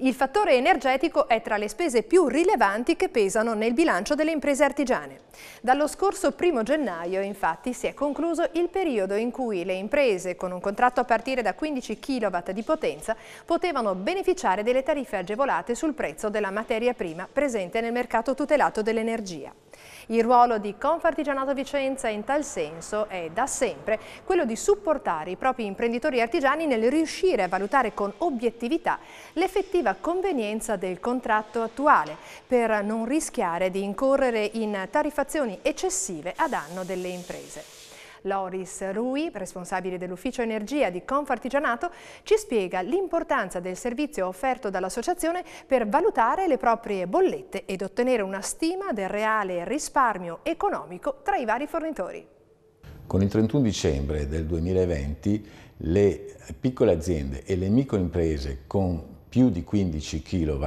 Il fattore energetico è tra le spese più rilevanti che pesano nel bilancio delle imprese artigiane. Dallo scorso 1 gennaio infatti si è concluso il periodo in cui le imprese con un contratto a partire da 15 kW di potenza potevano beneficiare delle tariffe agevolate sul prezzo della materia prima presente nel mercato tutelato dell'energia. Il ruolo di Confartigianato Vicenza in tal senso è da sempre quello di supportare i propri imprenditori artigiani nel riuscire a valutare con obiettività l'effettiva convenienza del contratto attuale per non rischiare di incorrere in tariffazioni eccessive a danno delle imprese. Loris Rui, responsabile dell'ufficio energia di Confartigianato, ci spiega l'importanza del servizio offerto dall'associazione per valutare le proprie bollette ed ottenere una stima del reale risparmio economico tra i vari fornitori. Con il 31 dicembre del 2020 le piccole aziende e le microimprese con più di 15 kW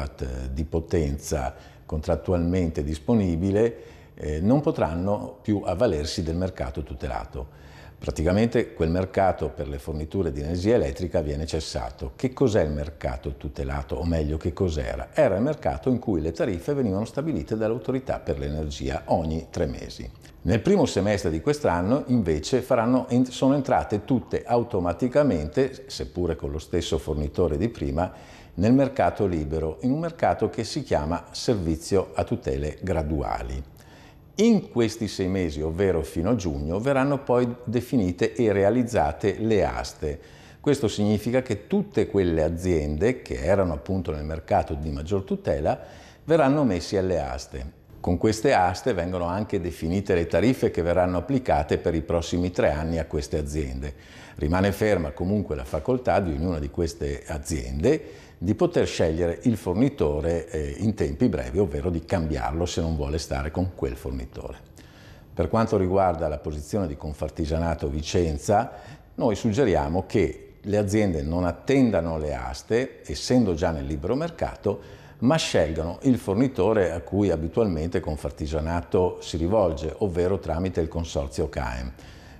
di potenza contrattualmente disponibile eh, non potranno più avvalersi del mercato tutelato. Praticamente quel mercato per le forniture di energia elettrica viene cessato. Che cos'è il mercato tutelato, o meglio che cos'era? Era il mercato in cui le tariffe venivano stabilite dall'autorità per l'energia ogni tre mesi. Nel primo semestre di quest'anno invece faranno, sono entrate tutte automaticamente, seppure con lo stesso fornitore di prima, nel mercato libero, in un mercato che si chiama servizio a tutele graduali. In questi sei mesi, ovvero fino a giugno, verranno poi definite e realizzate le aste. Questo significa che tutte quelle aziende che erano appunto nel mercato di maggior tutela verranno messe alle aste con queste aste vengono anche definite le tariffe che verranno applicate per i prossimi tre anni a queste aziende. Rimane ferma comunque la facoltà di ognuna di queste aziende di poter scegliere il fornitore eh, in tempi brevi, ovvero di cambiarlo se non vuole stare con quel fornitore. Per quanto riguarda la posizione di Confartigianato Vicenza, noi suggeriamo che le aziende non attendano le aste, essendo già nel libero mercato, ma scelgano il fornitore a cui abitualmente Confartigianato si rivolge, ovvero tramite il consorzio CAEM.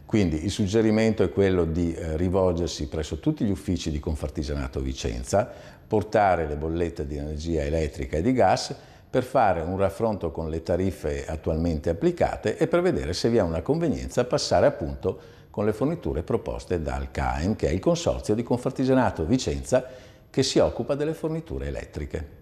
Quindi il suggerimento è quello di eh, rivolgersi presso tutti gli uffici di Confartigianato Vicenza, portare le bollette di energia elettrica e di gas per fare un raffronto con le tariffe attualmente applicate e per vedere se vi è una convenienza passare appunto con le forniture proposte dal CAEM, che è il consorzio di Confartigianato Vicenza che si occupa delle forniture elettriche.